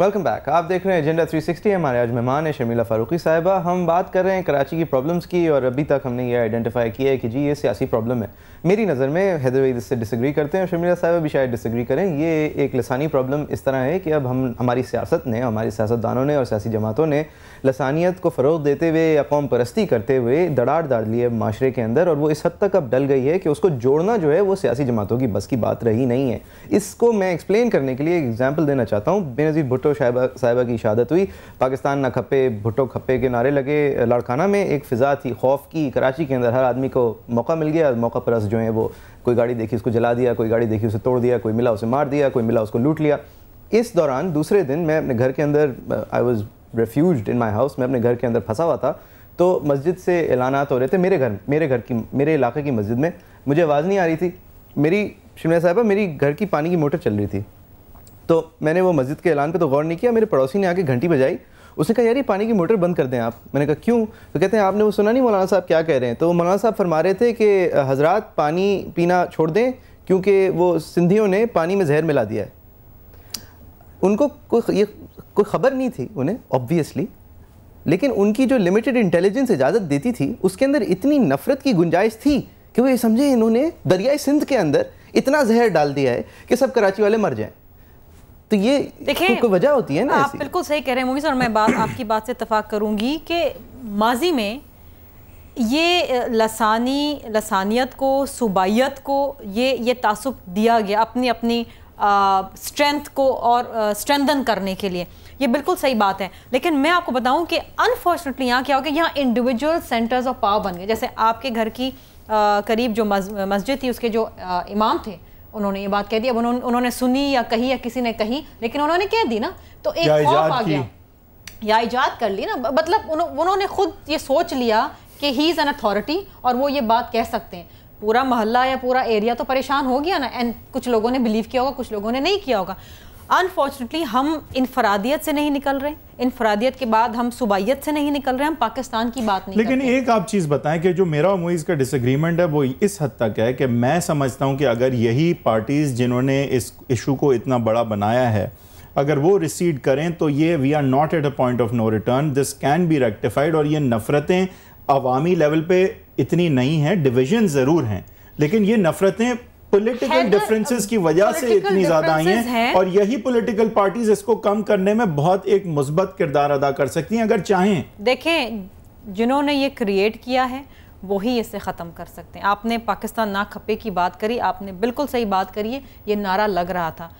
Welcome back आप देख रहे हैं एजेंडा 360 हमारे आज मेहमान हैं शर्मिला फ़ारूकी साहिबा हम बात कर रहे हैं कराची की प्रॉब्लम्स की और अभी तक हमने ये आइडेंटिफाई किया है कि जी ये सियासी प्रॉब्लम है मेरी नज़र में हैदरवेद इससे डिसग्री करते हैं और शर्मिला साहिबा भी शायद डिसग्री करें ये एक लसानी प्रॉब्लम इस तरह है कि अब हम हमारी सियासत ने हमारी सियासतदानों ने और सियासी जमातों ने लसानियत को फ़रोग देते हुए या कौम परस्ती करते हुए दड़ाड़ दाड़ ली है माशरे के अंदर और वो इस हद तक अब डल गई है कि उसको जोड़ना जो है वो सियासी जमातों की बस की बात रही नहीं है इसको मैं एक्सप्लेन करने के लिए एग्जाम्पल देना चाहता हूँ बेनज़ीर भुट्टो भुट्टो तो साहबा साहिबा की शहादत हुई पाकिस्तान ना खपे भुट्टो खपे के नारे लगे लड़खाना में एक फ़िज़ा थी खौफ की कराची के अंदर हर आदमी को मौका मिल गया मौका पर जो है वो कोई गाड़ी देखी उसको जला दिया कोई गाड़ी देखी उसे तोड़ दिया कोई मिला उसे मार दिया कोई मिला उसको लूट लिया इस दौरान दूसरे दिन मैं अपने घर के अंदर I was refuse in my house मैं अपने घर के अंदर फंसा हुआ था तो मस्जिद से ऐलानात तो हो रहे थे मेरे घर मेरे घर की मेरे इलाके की मस्जिद में मुझे आवाज़ नहीं आ रही थी मेरी शिमला साहबा मेरी घर की पानी की मोटर चल रही थी तो मैंने वो मस्जिद के ऐलान पे तो गौर नहीं किया मेरे पड़ोसी ने आके घंटी बजाई उसने कहा यार ये पानी की मोटर बंद कर दें आप मैंने कहा क्यों तो कहते हैं आपने वो सुना नहीं मौलाना साहब क्या कह रहे हैं तो मौलाना साहब फरमा रहे थे कि हजरात पानी पीना छोड़ दें क्योंकि वो सिंधियों ने पानी में जहर मिला दिया है उनको कोई ये कोई खबर नहीं थी उन्हें ऑब्वियसली लेकिन उनकी जो लिमिटेड इंटेलिजेंस इजाज़त देती थी उसके अंदर इतनी नफ़रत की गुंजाइश थी कि वो ये समझे इन्होंने दरियाए सिंध के अंदर इतना जहर डाल दिया है कि सब कराची वाले मर जाएं तो ये देखिए वजह होती है ना आप बिल्कुल सही कह रहे हैं मोमिस और मैं बात आपकी बात से इतफाक़ करूँगी कि माजी में ये लसानी लसानियत को सूबाइत को ये ये तसब दिया गया अपनी अपनी स्ट्रेंथ को और स्ट्रेंदन करने के लिए ये बिल्कुल सही बात है लेकिन मैं आपको बताऊं कि अनफॉर्चुनेटली यहाँ क्या हो गया यहाँ इंडिविजुअल सेंटर्स ऑफ पावर बन गए जैसे आपके घर की आ, करीब जो मस्जिद थी उसके जो आ, इमाम थे उन्होंने ये बात कह दी अब उन्होंने उन्होंने सुनी या कही या किसी ने कही लेकिन उन्होंने कह दी ना तो एक खौफ आ गया या ईजाद कर ली ना मतलब उन्होंने खुद ये सोच लिया कि ही इज़ एन अथॉरिटी और वो ये बात कह सकते हैं पूरा मोहल्ला या पूरा एरिया तो परेशान हो गया ना एंड कुछ लोगों ने बिलीव किया होगा कुछ लोगों ने नहीं किया होगा अनफॉर्चुनेटली हम इनफरादियत से नहीं निकल रहे इनफरादियत के बाद हम सुबाइत से नहीं निकल रहे हम पाकिस्तान की बात नहीं लेकिन एक आप चीज़ बताएं कि जो मेरा और मुईज़ का डिसग्रीमेंट है वो इस हद तक है कि मैं समझता हूँ कि अगर यही पार्टीज़ जिन्होंने इस इशू को इतना बड़ा बनाया है अगर वो रिसीड करें तो ये we are not at a point of no return this can be rectified और ये नफ़रतें अवामी लेवल पर इतनी नहीं हैं डिविजन ज़रूर हैं लेकिन ये नफ़रतें पॉलिटिकल डिफरेंसेस की वजह से इतनी ज्यादा आई हैं और यही पॉलिटिकल पार्टीज इसको कम करने में बहुत एक मुस्बत किरदार अदा कर सकती हैं अगर चाहें देखें जिन्होंने ये क्रिएट किया है वही इसे ख़त्म कर सकते हैं आपने पाकिस्तान ना खपे की बात करी आपने बिल्कुल सही बात करी है ये नारा लग रहा था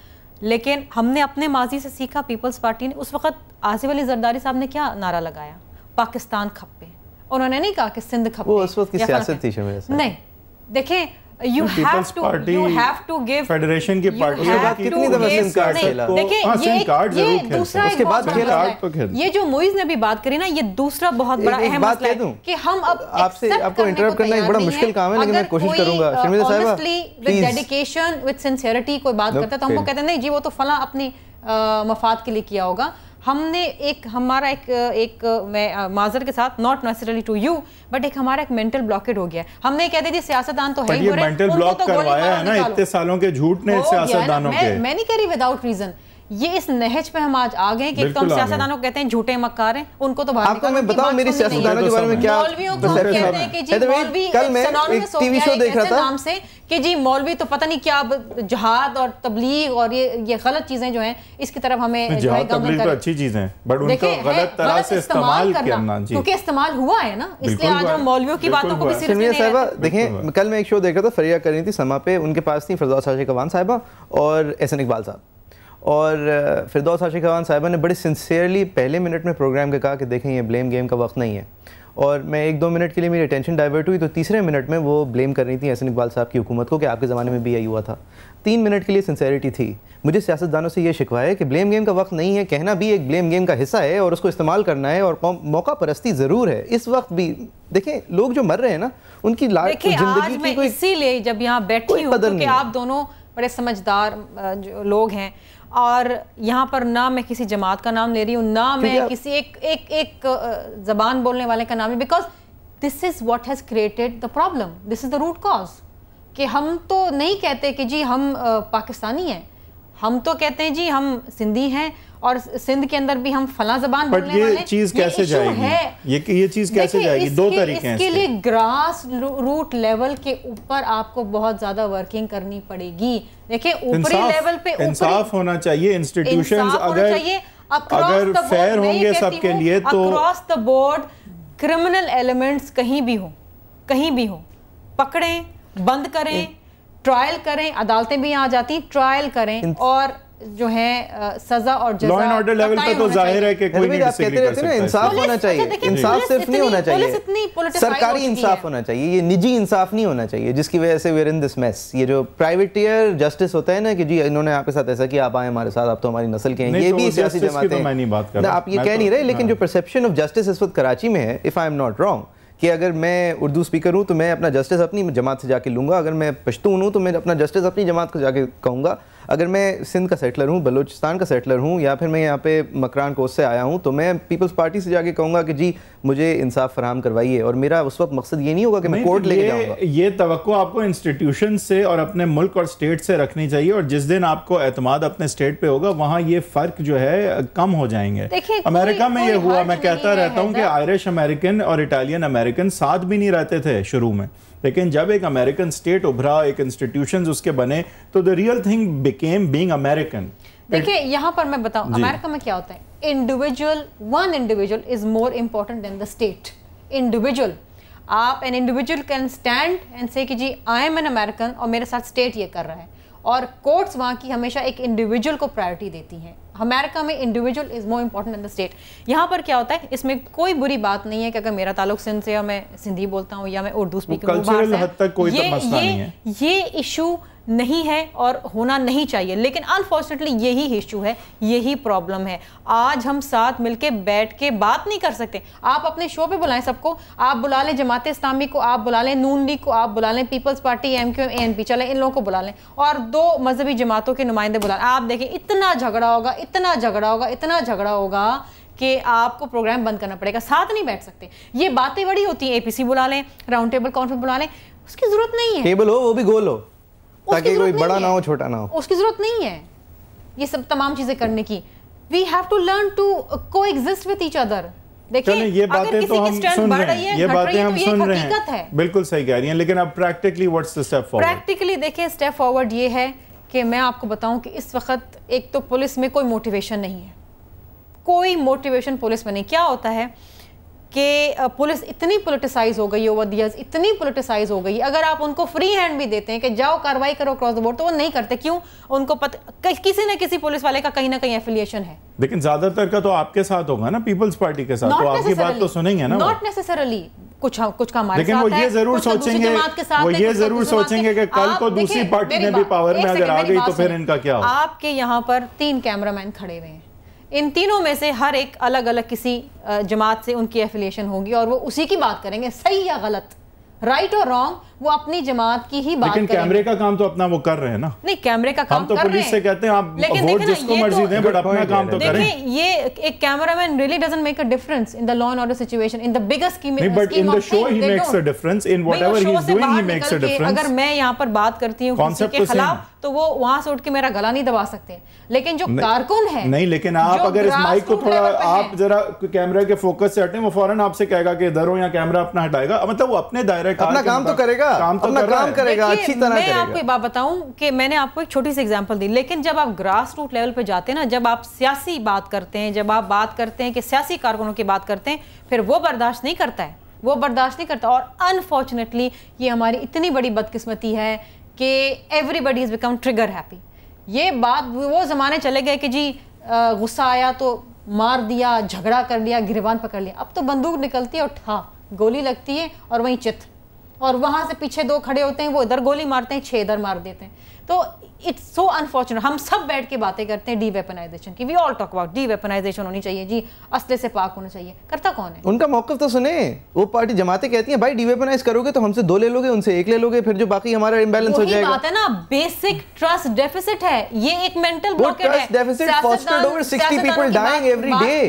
लेकिन हमने अपने माजी से सीखा पीपल्स पार्टी ने उस वक्त आसिफ अली जरदारी साहब ने क्या नारा लगाया पाकिस्तान खपे उन्होंने नहीं कहा कि सिंध खपे वो उस वक्त की सियासत थी नहीं देखें you have to you have to give federation की पार्टी के बाद कितनी दफा सिम कार्ड खेला देखिए हाँ, ये कार्ड ये दूसरा उसके बाद तो खेला तो खेल ये जो मुइज ने भी बात करी ना ये दूसरा बहुत बड़ा अहम मसला है कि हम अब आपसे आपको इंटरप्ट करना एक बड़ा मुश्किल काम है लेकिन मैं कोशिश करूंगा शर्मिला साहब विद डेडिकेशन विद सिंसियरिटी कोई बात करता तो हमको कहते हैं नहीं जी वो तो फला अपनी मफाद के लिए किया होगा हमने एक हमारा एक एक मैं माजर के साथ not necessarily to you but एक हमारा एक मेंटल ब्लॉकेट हो गया हमने कह दिया सियासतदान तो है ही ब्लॉक तो करवाया है ना इतने सालों के झूठ ने सियासतदानों के मैं नहीं कह रही विदाउट रीजन ये इस नहज पे हम आज आ गए कि एकदम तो सियासतदानों को कहते हैं झूठे मक्कार हैं उनको तो बाहर आपको मैं बताऊं मेरी तो सियासतदानों के बारे में क्या मौलवियों को कहते हैं कि जी मौलवी कल मैं एक टीवी शो देख रहा था नाम से कि जी मौलवी तो पता नहीं क्या जहाद और तबलीग और ये ये गलत चीजें जो हैं इसकी तरफ हमें तबलीग तो अच्छी चीजें हैं बट उनको गलत तरह से इस्तेमाल करना क्योंकि इस्तेमाल हुआ है ना इसलिए आज हम मौलवियों की बातों को भी सीरियसली साहबा देखें कल मैं एक शो देख रहा था फरिया कर रही थी समा पे उनके पास थी फरजा शाह कवान साहिबा और एहसन इकबाल साहब और फिरदौस आशिक खान साहिबा ने बड़े सिंसियरली पहले मिनट में प्रोग्राम के कहा कि देखें ये ब्लेम गेम का वक्त नहीं है और मैं एक दो मिनट के लिए मेरी अटेंशन डाइवर्ट हुई तो तीसरे मिनट में वो ब्लेम कर रही थी हसन इकबाल साहब की हुकूमत को कि आपके ज़माने में भी यही हुआ था तीन मिनट के लिए सिंसेरिटी थी मुझे सियासतदानों से ये शिकवा है कि ब्लेम गेम का वक्त नहीं है कहना भी एक ब्लेम गेम का हिस्सा है और उसको इस्तेमाल करना है और मौका परस्ती ज़रूर है इस वक्त भी देखें लोग जो मर रहे हैं ना उनकी लाइफ इसीलिए जब यहाँ बैठी आप दोनों बड़े समझदार लोग हैं और यहाँ पर ना मैं किसी जमात का नाम ले रही हूँ ना मैं किसी एक एक एक जबान बोलने वाले का नाम because this is what has created the problem this is the root cause कि हम तो नहीं कहते कि जी हम पाकिस्तानी हैं हम तो कहते हैं जी हम सिंधी हैं और सिंध के अंदर भी हम फला जबान बट ये चीज कैसे ये जाएगी है। ये ये चीज कैसे जाएगी दो तरीके हैं इसके लिए ग्रास रूट लेवल के ऊपर आपको बहुत ज्यादा वर्किंग करनी पड़ेगी देखिए ऊपरी लेवल पे इंसाफ होना चाहिए इंस्टीट्यूशन अगर अगर फेयर होंगे सबके लिए तो across the board criminal elements कहीं भी हो कहीं भी हो पकड़ें बंद करें ट्रायल करें अदालतें भी आ जाती ट्रायल करें और जो है सजा और जज़ा लॉ एंड ऑर्डर लेवल पे तो जाहिर है कि कोई नहीं कहते रहते हैं इंसाफ होना चाहिए इंसाफ सिर्फ नहीं होना चाहिए सरकारी इंसाफ होना चाहिए ये निजी इंसाफ नहीं होना चाहिए जिसकी वजह से वेर इन दिस मेस ये जो प्राइवेटियर जस्टिस होता है ना कि जी इन्होंने आपके साथ ऐसा किया आप आए हमारे साथ आप तो हमारी नस्ल के हैं ये तो भी सियासी तो जमात है आप ये कह नहीं तो- रहे लेकिन जो परसेप्शन ऑफ जस्टिस इस वक्त कराची में है if I am not wrong कि अगर मैं उर्दू स्पीकर हूँ तो मैं अपना जस्टिस अपनी जमात से जाके लूंगा अगर मैं पश्तून हूँ तो मैं अपना जस्टिस अपनी जमात को जाके कहूँगा अगर मैं सिंध का सेटलर हूँ बलूचिस्तान का सेटलर हूँ या फिर मैं यहाँ पे मकरान कोस से आया हूँ तो मैं पीपल्स पार्टी से जाके कहूँगा कि जी मुझे इंसाफ फराम करवाइए और मेरा उस वक्त मकसद ये नहीं होगा कि मैं कोर्ट ले जाऊँगा ये तो आपको इंस्टीट्यूशन से और अपने मुल्क और स्टेट से रखनी चाहिए और जिस दिन आपको एतमाद अपने स्टेट पर होगा वहाँ ये फ़र्क जो है कम हो जाएंगे अमेरिका में ये हुआ मैं कहता रहता हूँ कि आयरिश अमेरिकन और इटालियन अमेरिकन साथ भी नहीं रहते थे शुरू में लेकिन जब एक अमेरिकन स्टेट उभरा एक इंस्टीट्यूशन उसके बने तो the real thing became being American देखिए यहाँ पर मैं बताऊँ अमेरिका में क्या होता है individual one individual is more important than the state individual आप an individual can stand and से कि जी आई एम एन अमेरिकन और मेरे साथ स्टेट ये कर रहा है और कोर्ट्स वहाँ की हमेशा एक इंडिविजुअल को प्रायोरिटी देती हैं अमेरिका में individual is more important in the state यहाँ पर क्या होता है इसमें कोई बुरी बात नहीं है कि अगर मेरा ताल्लुक सिंध से या मैं सिंधी बोलता हूँ या मैं उर्दू स्पीकिंग तो ये ये इशू नहीं है और होना नहीं चाहिए लेकिन अनफॉर्चुनेटली यही इश्यू है यही प्रॉब्लम है आज हम साथ मिलके बैठ के बात नहीं कर सकते आप अपने शो पे बुलाएं सबको आप बुला लें जमात इस्लामी को आप बुला लें नून लीग को आप बुला लें Peoples Party M Q M A N P चले इन लोगों को बुला लें और दो मजहबी जमातों के नुमाइंदे बुला आप देखें इतना झगड़ा होगा इतना झगड़ा होगा इतना झगड़ा होगा कि आपको प्रोग्राम बंद करना पड़ेगा साथ नहीं बैठ सकते ये बातें बड़ी होती हैं एपीसी बुला लें राउंड टेबल कॉन्फ्रेंस बुला लें उसकी जरूरत नहीं है टेबल हो वो भी गोल हो ताकि कोई बड़ा ना हो छोटा ना हो उसकी जरूरत नहीं है ये सब तमाम चीजें करने की we have to learn to coexist with each other देखिए ये बातें तो, तो हम सुन रहे हैं ये बातें हम सुन रहे हैं बिल्कुल सही कह रही हैं लेकिन अब practically what's the step forward practically देखिए स्टेप फॉरवर्ड ये है कि मैं आपको बताऊं कि इस वक्त एक तो पुलिस में कोई मोटिवेशन नहीं है कोई मोटिवेशन पुलिस में नहीं क्या होता है कि पुलिस इतनी पोलिटिसाइज हो गई ओवर दियर्स इतनी पोलिटिसाइज हो गई अगर आप उनको फ्री हैंड भी देते हैं कि जाओ कार्रवाई करो क्रॉस द बोर्ड तो वो नहीं करते क्यों उनको पता किसी ना किसी पुलिस वाले का कहीं ना कहीं एफिलियशन है लेकिन ज्यादातर का तो आपके साथ होगा ना पीपल्स पार्टी के साथ तो आपकी बात तो सुनेंगे ना नॉट नेसेसरली कुछ हाँ, कुछ का हमारे लेकिन वो ये जरूर सोचेंगे वो ये जरूर सोचेंगे कि कल को दूसरी पार्टी ने भी पावर में अगर आ गई तो फिर इनका क्या आपके यहाँ पर तीन कैमरामैन खड़े हुए हैं इन तीनों में से हर एक अलग अलग किसी जमात से उनकी एफिलिएशन होगी और वो उसी की बात करेंगे सही या गलत राइट और रॉन्ग वो अपनी जमात की ही बात लेकिन कैमरे का काम तो अपना वो कर रहे हैं ना नहीं कैमरे का काम हम तो कर पुलिस से कहते हैं आप लेकिन वोट जिसको मर्जी तो दें बट अपना काम तो करें ये एक cameraman really doesn't make a difference in the law and order situation in the biggest scheme नहीं but in the show he makes a difference in whatever he is doing he makes a difference अगर मैं यहां पर बात करती हूं किसी के तो खिलाफ तो वो वहां से उठ के मेरा गला नहीं दबा सकते लेकिन जो कारकुन है नहीं लेकिन आप अगर इस माइक को थोड़ा आप जरा कैमरे के फोकस से हटे वो फौरन आपसे कहेगा कि इधर हो या कैमरा अपना हटाएगा मतलब वो अपने दायरे का अपना काम तो करेगा काम तो काम करेगा अच्छी तरह मैं आपको बात बताऊं कि मैंने आपको एक छोटी सी एग्जाम्पल दी लेकिन जब आप ग्रास रूट लेवल पे जाते हैं ना जब आप सियासी बात करते हैं जब आप बात करते हैं कि सियासी कारकुनों की बात करते हैं फिर वो बर्दाश्त नहीं करता है वो बर्दाश्त नहीं करता और अनफॉर्चुनेटली ये हमारी इतनी बड़ी बदकिस्मती है कि everybody is become trigger happy ये बात वो ज़माने चले गए कि जी गुस्सा आया तो मार दिया झगड़ा कर लिया गिरबान पकड़ लिया अब तो बंदूक निकलती है और ठा गोली लगती है और वहीं चित और वहाँ से पीछे दो खड़े होते हैं वो इधर गोली मारते हैं छः इधर मार देते हैं तो इट्स सो अनफॉर्चुनेट हम सब बैठ के बातें करते हैं डी वेपनाइजेशन की we all talk about deweaponization होनी चाहिए जी असले से पाक होना चाहिए करता कौन है उनका मौकफ तो सुने वो पार्टी जमाते कहती है भाई डी वेपनाइज करोगे तो हमसे दो ले लोगे उनसे एक ले लोगे फिर जो बाकी हमारा इम्बैलेंस हो जाएगा बात है ना बेसिक ट्रस्ट डेफिसिट है ये एक मेंटल ब्लॉकेट है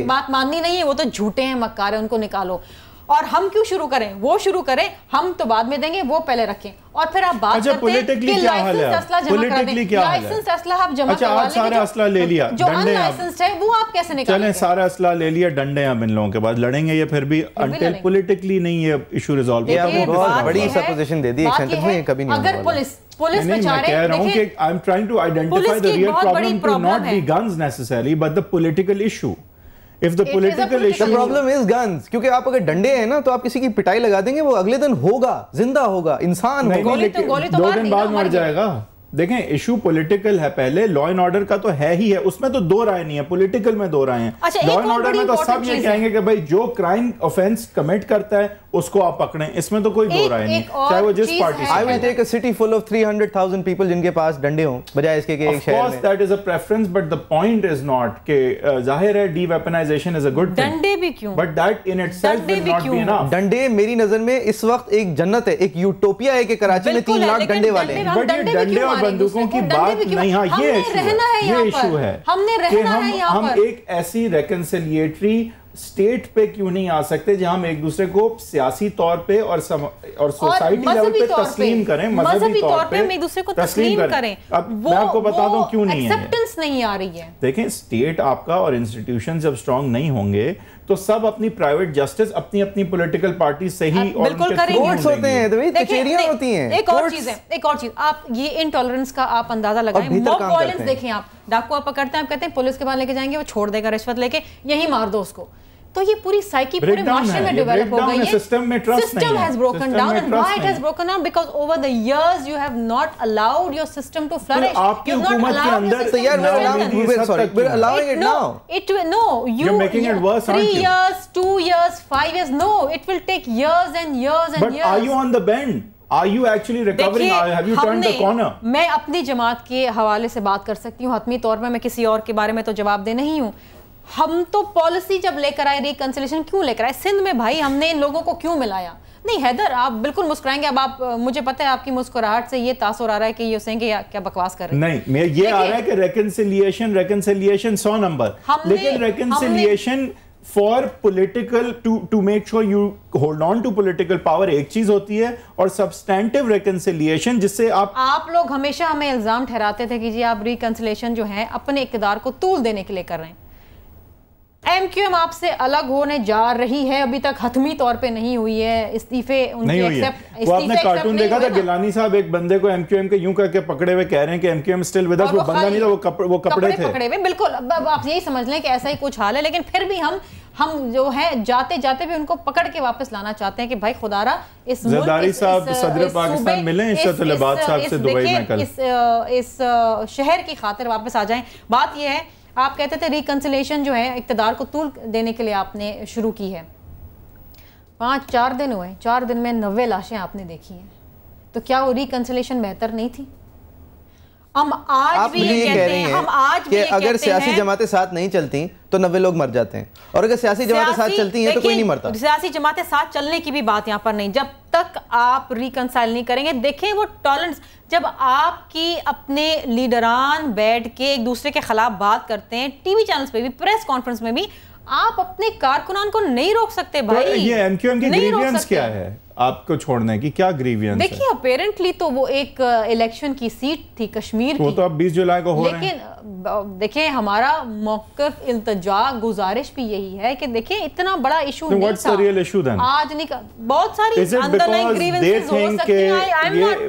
बात माननी नहीं है वो तो झूठे हैं मक्कार है उनको निकालो और हम क्यों शुरू करें वो शुरू करें हम तो बाद में देंगे वो पहले रखें और फिर आप बात अच्छा, करते हैं कि लाइसेंस असला जमा करा दें लाइसेंस असला अच्छा, सारा तो असला ले लिया जो अनलाइसेंस है वो आप कैसे निकालेंगे चलें सारा असला ले लिया डंडे हम इन लोगों के बाद लड़ेंगे ये फिर भी अनटिल पॉलिटिकली नहीं ये इशू रिजॉल्व होता बड़ी सपोजिशन दे दी एक सेंटेंस में कभी नहीं अगर पुलिस पुलिस नहीं, तो मैं कह रहा हूँ कि I am trying to identify the real problem to not the guns necessarily but the political issue if the political the problem is guns. क्योंकि आप अगर डंडे हैं ना तो आप किसी की पिटाई लगा देंगे वो अगले दिन होगा जिंदा होगा इंसान होगा तो- तो दो दिन बाद मर जाएगा देखें इशू पॉलिटिकल है पहले लॉ एंड ऑर्डर का तो है ही है उसमें तो दो राय नहीं है पॉलिटिकल में दो राय हैं लॉ एंड ऑर्डर में तो सब ये कहेंगे कि भाई जो क्राइम ऑफेंस कमिट करता है उसको आप पकड़ें इसमें तो कोई दो राय नहीं चाहे वो जिस party I will take a city full of 300,000 people जिनके पास डंडे हों बजाय इसके कि एक शहर में that is a preference but the point is not कि uh, जाहिर है deweaponization is a good thing डंडे भी क्यों but that in itself will not be enough डंडे मेरी नजर में इस वक्त एक जन्नत है एक यूटोपिया है कि कराची में 3 लाख डंडे वाले हैं बट ये डंडे यहाँ बंदूकों की बात नहीं हाँ ये इशू है ये इशू है हमने रहना है हम एक ऐसी रेकनसिलियटरी स्टेट पे क्यों नहीं आ सकते जहां हम एक दूसरे को सियासी तौर पे और सम, और सोसाइटी लेवल पे तस्लीम करें मजहबी तौर पे हम एक दूसरे को तस्लीम करें अब मैं आपको बता दूं क्यों नहीं एक्सेप्टेंस नहीं आ रही है देखें स्टेट आपका और इंस्टीट्यूशंस जब स्ट्रांग नहीं होंगे तो सब अपनी प्राइवेट जस्टिस अपनी अपनी पॉलिटिकल पार्टी से ही बिल्कुल कोर्ट्स होते हैं तो कचेरियां होती हैं एक और चीज है एक और चीज आप ये इनटॉलरेंस का आप अंदाजा लगाएं मॉब वायलेंस देखें आप डाकू आप पकड़ते हैं आप कहते हैं पुलिस के पास लेके जाएंगे वो छोड़ देगा रिश्वत लेके यही मार दो उसको तो ये पूरी साइकी पूरे माशरे में डेवलप हो गई है सिस्टम में trust system has broken down and why it has broken down because over the years you have not allowed your system to flourish आपकी हुकूमत के अंदर तो यार we are sorry we are allowing it now it no you are making it worse 3 years 2 years 5 years no it will take years and years and years but are you on the bend Are you actually recovering? Have you turned the corner? मैं अपनी जमात के हवाले से बात कर सकती हूँ हतमी तौर पर मैं किसी और के बारे में तो जवाब दे नहीं हूँ हम तो पॉलिसी जब लेकर आए रिकन्सिलेशन क्यों लेकर आए सिंध में भाई हमने इन लोगों को क्यों मिलाया नहीं हैदर आप बिल्कुल मुस्कुराएंगे अब आप मुझे पता है आपकी मुस्कुराहट से ये तासुर आ रहा है कि ये सेंगे या क्या बकवास कर रहे हैं नहीं मैं ये आ रहा है कि रेकनसिलियेशन रेकनसिलियेशन सौ नंबर लेकिन reconciliation for political to to make sure you hold on to political power एक चीज होती है और सब्सटैंडिव रिकन्सिलियेशन जिससे आप आप लोग हमेशा हमें इल्जाम ठहराते थे कि जी आप रिकन्सिलेशन जो है अपने इकदार को तूल देने के लिए कर रहे हैं एमक्यूएम आपसे अलग होने जा रही है अभी तक हतमी तौर पे नहीं हुई है इस्तीफे उनके है वो आपने कार्टून देखा था गिलानी साहब एक बंदे को एमक्यूएम के यूं करके पकड़े हुए कह रहे हैं कि एमक्यूएम स्टिल विद अस वो बंदा नहीं था वो कपड़े वो कपड़े थे पकड़े हुए बिल्कुल अब आप यही समझ लें कि ऐसा ही कुछ हाल है लेकिन फिर भी हम हम जो है जाते जाते भी उनको पकड़ के वापस लाना चाहते हैं कि भाई खुदारा इस जरदारी साहब सदर पाकिस्तान मिले इशरत साहब से दुबई में कल इस शहर की खातिर वापस आ जाएं बात यह है आप कहते थे रिकनसलेशन जो है इकतदार को तूल देने के लिए आपने शुरू की है पाँच चार दिन हुए चार दिन में नब्बे लाशें आपने देखी हैं तो क्या वो रिकनसलेशन बेहतर नहीं थी हम आज आप भी ये कह रही हैं कि अगर सियासी जमातें साथ नहीं चलती तो नब्बे लोग मर जाते हैं और अगर सियासी जमातें साथ चलती हैं तो कोई नहीं मरता सियासी जमातें साथ चलने की भी बात यहाँ पर नहीं जब तक आप रिकनसाइल नहीं करेंगे देखें वो टॉलेंट्स जब आपकी अपने लीडरान बैठ के एक दूसरे के खिलाफ बात करते हैं टीवी चैनल्स पे भी प्रेस कॉन्फ्रेंस में भी आप अपने कारकुनान को नहीं रोक सकते तो भाई तो ये एमक्यूएम की ग्रीवियंस क्या है आपको छोड़ने की क्या ग्रीवियंस देखिए अपेरेंटली तो वो एक इलेक्शन uh, की सीट थी कश्मीर वो की तो अब 20 जुलाई को हो लेकिन uh, देखिए हमारा मौकफ इल्तजा गुजारिश भी यही है कि देखिए इतना बड़ा issue so what's real issue then आज नहीं बहुत सारी अंडरलाइन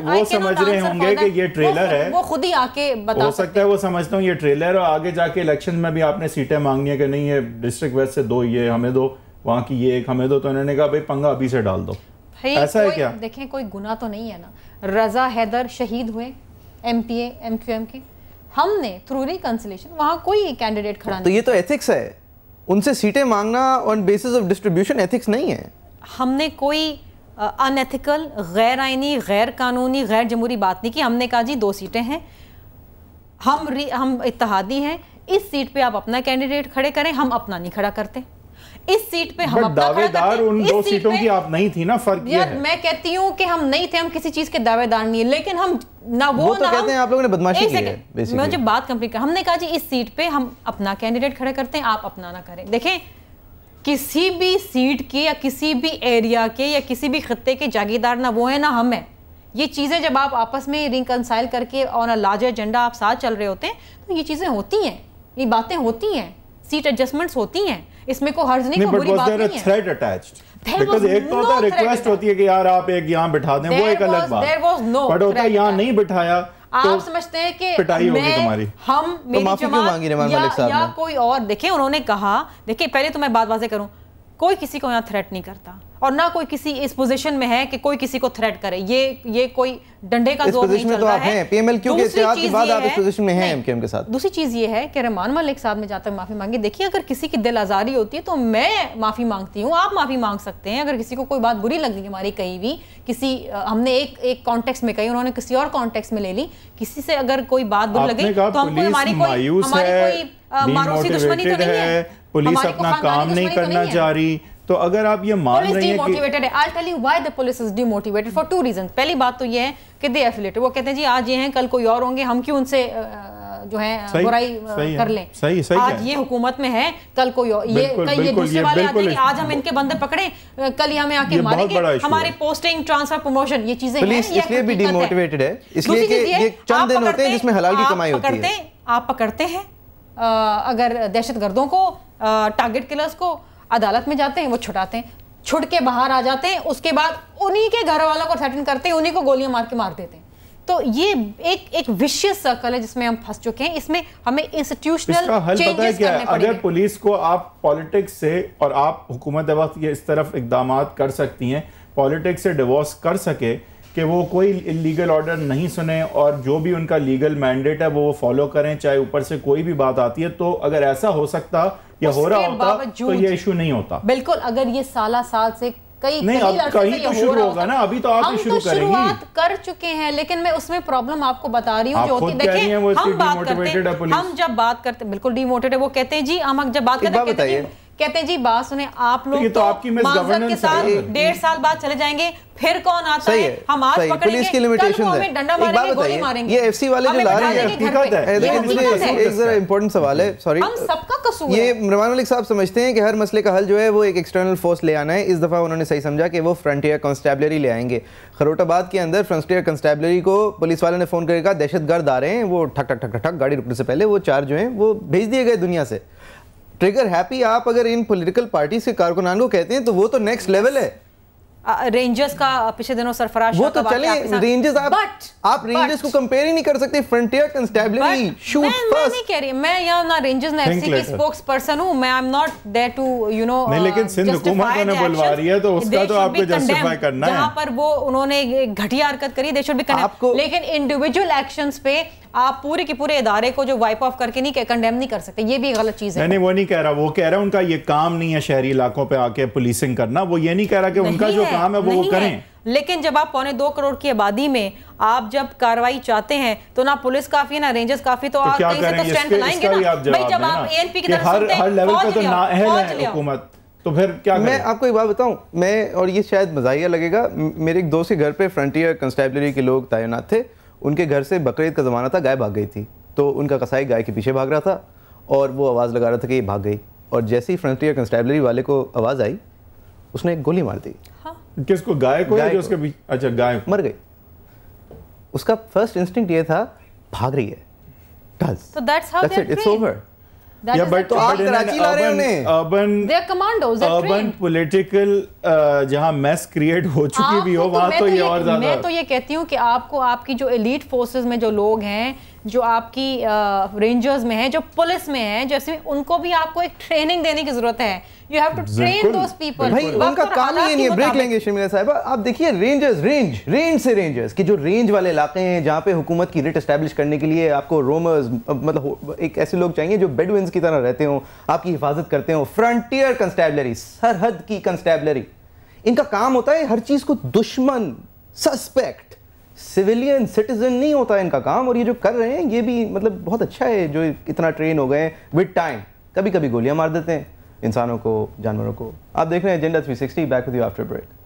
हो सकती वो समझ रहे होंगे कि ये ट्रेलर है वो खुद ही आके बता हो सकता है वो समझता हूँ ये ट्रेलर और आगे जाके इलेक्शन में भी आपने सीटें मांगनी है कि नहीं ये डिस्ट्रिक्ट वेस्ट से दो ये हमें दो वहाँ की ये एक हमें दो तो उन्होंने कहा भाई पंगा अभी से डाल दो ऐसा है क्या देखें कोई गुना तो नहीं है ना रजा हैदर शहीद हुए M P M Q M के हमने थ्रू रिकन्सिलेशन वहाँ कोई कैंडिडेट खड़ा तो ये तो एथिक्स है उनसे सीटें मांगना on basis of distribution ethics नहीं है हमने कोई अनएथिकल गैर आइनी गैर कानूनी गैर जमहूरी बात नहीं की हमने कहा जी दो सीटें हैं हम हम इतहादी हैं इस सीट पे आप अपना कैंडिडेट खड़े करें हम अपना नहीं खड़ा करते इस सीट पे हम दावेदार उन दो सीटों की आप नहीं थी ना फर्क यार मैं कहती हूँ कि हम नहीं थे हम किसी चीज के दावेदार नहीं है लेकिन हम ना वो, वो तो ना कहते हैं आप लोगों ने बदमाशी की है मैं जब बात कंप्लीट कर हमने कहा जी इस सीट पे हम अपना कैंडिडेट खड़े करते हैं आप अपना ना करें देखें किसी भी सीट के या किसी भी एरिया के या किसी भी खत्ते के जागीरदार ना वो है ना हम है ये चीज़ें जब आप आपस में रिकनसाइल करके ऑन अ लार्ज एजेंडा आप साथ चल रहे होते हैं तो ये चीज़ें होती हैं ये बातें होती हैं सीट एडजस्टमेंट्स होती हैं इसमें को हर्ज नहीं, नहीं बुरी बात नहीं है attached? बिकॉज एक तो होता तो रिक्वेस्ट होती है कि यार आप एक यहाँ बिठा दें वो एक अलग बात बट होता है यहाँ नहीं बिठाया आप तो समझते हैं कि पिटाई होगी तुम्हारी हम तो मेरी तो मांगी रहे या, या कोई और देखें उन्होंने कहा देखिए पहले तो मैं बात वाजे करूं कोई किसी को यहाँ थ्रेट नहीं करता और ना कोई किसी इस पोजीशन में है कि कोई किसी को थ्रेट करे ये ये कोई डंडे का जोर नहीं चल तो रहा है पीएमएल क्यों के इत्तेहाद के बाद आप इस पोजीशन में हैं एमकेएम के साथ दूसरी चीज ये है कि रहमान मलिक साहब ने जाकर माफी मांगी देखिए अगर किसी की दिल आजारी होती है तो मैं माफी मांगती हूँ आप माफी मांग सकते हैं अगर किसी को कोई बात बुरी लग रही हमारी कहीं भी किसी हमने एक एक कॉन्टेक्स्ट में कही उन्होंने किसी और कॉन्टेक्स्ट में ले ली किसी से अगर कोई बात बुरी लगे तो हमको हमारी कोई हमारी कोई मारूसी दुश्मनी तो नहीं है पुलिस अपना काम नहीं तो करना चाह रही तो अगर आप ये मान रहे हैं डिमोटिवेटेड है I tell why the police is demotivated for two reason पहली बात तो ये है कि दे एफिलेटेड वो कहते हैं जी आज ये हैं कल कोई और होंगे हम क्यों उनसे जो है बुराई कर लें सही सही आज ये हुकूमत में है कल कोई और ये कल ये दूसरे वाले आते हैं आज हम इनके बंदे पकड़े कल ये हमें आके मारेंगे हमारे पोस्टिंग ट्रांसफर प्रमोशन ये चीजें हैं इसलिए भी डिमोटिवेटेड है इसलिए कि ये चंद दिन होते हैं जिसमें हलाल की कमाई होती है आप पकड़ते हैं अगर दहशतगर्दों को टारगेट किलर्स को अदालत में जाते हैं वो छुटाते हैं छुट के बाहर आ जाते हैं उसके बाद उन्हीं के घर वालों को थ्रेटन करते हैं उन्हीं को गोलियां मार के मार देते हैं तो ये एक एक विशेष सर्कल है जिसमें हम फंस चुके हैं इसमें हमें इंस्टीट्यूशनल क्या है अगर पुलिस को आप पॉलिटिक्स से और आप हुकूमत वक्त ये इस तरफ इकदाम कर सकती हैं पॉलिटिक्स से डिवोर्स कर सके कि वो कोई इलीगल ऑर्डर नहीं सुने और जो भी उनका लीगल मैंडेट है वो वो फॉलो करें चाहे ऊपर से कोई भी बात आती है तो अगर ऐसा हो सकता या हो रहा होता तो ये इशू नहीं होता बिल्कुल अगर ये साला साल से कई नहीं अब कहीं तो शुरू होगा ना अभी तो आप ही तो शुरू तो शुरुआत कर चुके हैं लेकिन मैं उसमें प्रॉब्लम आपको बता रही हूँ जो होती देखिए हम बात करते हैं हम जब बात करते बिल्कुल है वो कहते हैं जी हम जब बात करते हैं कहते हैं जी बात सुने आप लोग तो, तो के साथ डेढ़ साल बाद चले जाएंगे फिर कौन आता है, हम आज पुलिस की लिमिटेशन है डंडा मारेंगे गोली ये एफसी वाले जो ला रहे हैं लेकिन मुझे एक जरा इंपॉर्टेंट सवाल है सॉरी हम सबका कसूर ये मरवान मलिक साहब समझते हैं कि हर मसले का हल जो है वो एक एक्सटर्नल फोर्स ले आना है इस दफा उन्होंने सही समझा कि वो फ्रंटियर कॉन्स्टेबलरी ले आएंगे खरोटाबाद के अंदर फ्रंटियर कॉन्स्टेबलरी को पुलिस वाले ने फोन करके कहा दहशतगर्द आ रहे हैं वो ठक ठक ठक ठक गाड़ी रुकने से पहले वो चार जो है वो भेज दिए गए दुनिया से ट्रिगर हैप्पी आप अगर इन पॉलिटिकल पार्टी से कारकुनान को कहते हैं तो वो तो नेक्स्ट लेवल है रेंजर्स का पिछले दिनों सरफराज वो तो चले रेंजर्स आप but, आप रेंजर्स को कंपेयर ही नहीं कर सकते फ्रंटियर कंस्टेबलरी शूट मैं, मैं नहीं कह रही मैं यहाँ ना रेंजर्स ना एफसी की स्पोक्स पर्सन हूं मैं I am not there to you know नहीं लेकिन uh, सिंध हुकूमत ने बुलवा रही है तो उसका तो आपको जस्टिफाई करना है यहां पर वो उन्होंने घटिया हरकत करी दे शुड बी कनेक्ट लेकिन इंडिविजुअल एक्शंस पे आप पूरे के पूरे इदारे को जो वाइप ऑफ करके नहीं कंडेम नहीं कर सकते ये भी गलत चीज़ है नहीं वो नहीं कह रहा वो कह रहा है उनका ये काम नहीं है शहरी इलाकों पर आके पुलिसिंग करना वो ये नहीं कह रहा कि उनका जो काम है वो वो करें लेकिन जब आप पौने दो करोड़ की आबादी में आप जब कार्रवाई चाहते हैं तो ना पुलिस काफी है ना रेंजर्स काफी तो, तो आप कहीं से तो स्टैंड लाएंगे ना आप भाई जब आप एएनपी की तरफ सुनते हैं फौज तो ना है हुकूमत तो फिर क्या मैं आपको एक बात बताऊं मैं और ये शायद मजाहिया लगेगा मेरे एक दोस्त के घर पे फ्रंटियर कंस्टेबलरी के लोग तैनात थे उनके घर से बकरीद का ज़माना था गाय भाग गई थी तो उनका कसाई गाय के पीछे भाग रहा था और वो आवाज़ लगा रहा था कि ये भाग गई और जैसे ही फ्रंटियर कंस्टेबलरी वाले को आवाज़ आई उसने एक गोली मार दी हाँ। किसको गाय को गाय उसके अच्छा गाय मर गई उसका फर्स्ट इंस्टिंक्ट ये था भाग रही है Uh, हो चुकी हाँ, भी हो तो वहाँ तो, तो ये और मैं तो ये कहती हूँ कि आपको आपकी जो एलिट फोर्सेज में जो लोग हैं जो आपकी रेंजर्स में है जो पुलिस में है जैसे उनको भी आपको एक ट्रेनिंग देने की जरूरत है you have to train those people भाई उनका काम ही नहीं है ब्रेक लेंगे शर्मिला साहब आप देखिए रेंजर्स रेंज रेंज से रेंजर्स कि जो रेंज वाले इलाके हैं जहाँ पे हुकूमत की रिट इस्टेब्लिश करने के लिए आपको रोमर्स मतलब एक ऐसे लोग चाहिए जो बेडविंस की तरह रहते हो आपकी हिफाजत करते हो फ्रंटियर कंस्टेबलरी सरहद की कंस्टेबलरी इनका काम होता है हर चीज को दुश्मन सस्पेक्ट सिविलियन सिटीजन नहीं होता है इनका काम और ये जो कर रहे हैं ये भी मतलब बहुत अच्छा है जो इतना ट्रेन हो गए विद टाइम कभी कभी गोलियां मार देते हैं इंसानों को जानवरों को आप देख रहे हैं agenda sixty back with you after break